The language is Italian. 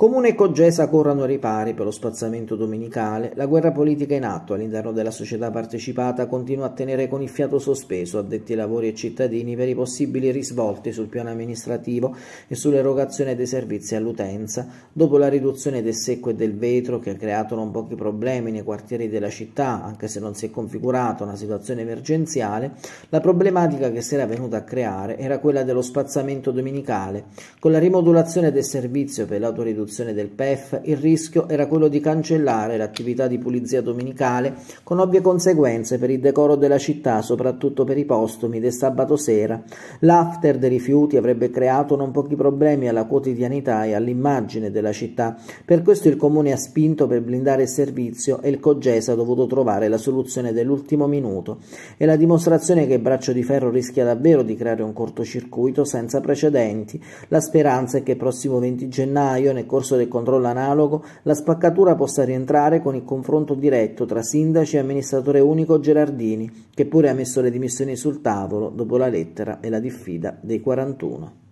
Comune e Coggesa corrono ai ripari per lo spazzamento domenicale, la guerra politica in atto all'interno della società partecipata continua a tenere con il fiato sospeso addetti ai lavori e cittadini per i possibili risvolti sul piano amministrativo e sull'erogazione dei servizi all'utenza, dopo la riduzione del secco e del vetro che ha creato non pochi problemi nei quartieri della città, anche se non si è configurata una situazione emergenziale, la problematica che si era venuta a creare era quella dello spazzamento domenicale, con la rimodulazione del servizio per l'autoriduzione istituzione del PEF, il rischio era quello di cancellare l'attività di pulizia domenicale con ovvie conseguenze per il decoro della città, soprattutto per i postumi del sabato sera. L'after dei rifiuti avrebbe creato non pochi problemi alla quotidianità e all'immagine della città. Per questo il Comune ha spinto per blindare il servizio e il Cogesa ha dovuto trovare la soluzione dell'ultimo minuto. È la dimostrazione che Braccio di Ferro rischia davvero di creare un cortocircuito senza precedenti. La speranza è che il prossimo 20 gennaio nel corso corso del controllo analogo, la spaccatura possa rientrare con il confronto diretto tra sindaci e amministratore unico Gerardini, che pure ha messo le dimissioni sul tavolo dopo la lettera e la diffida dei 41.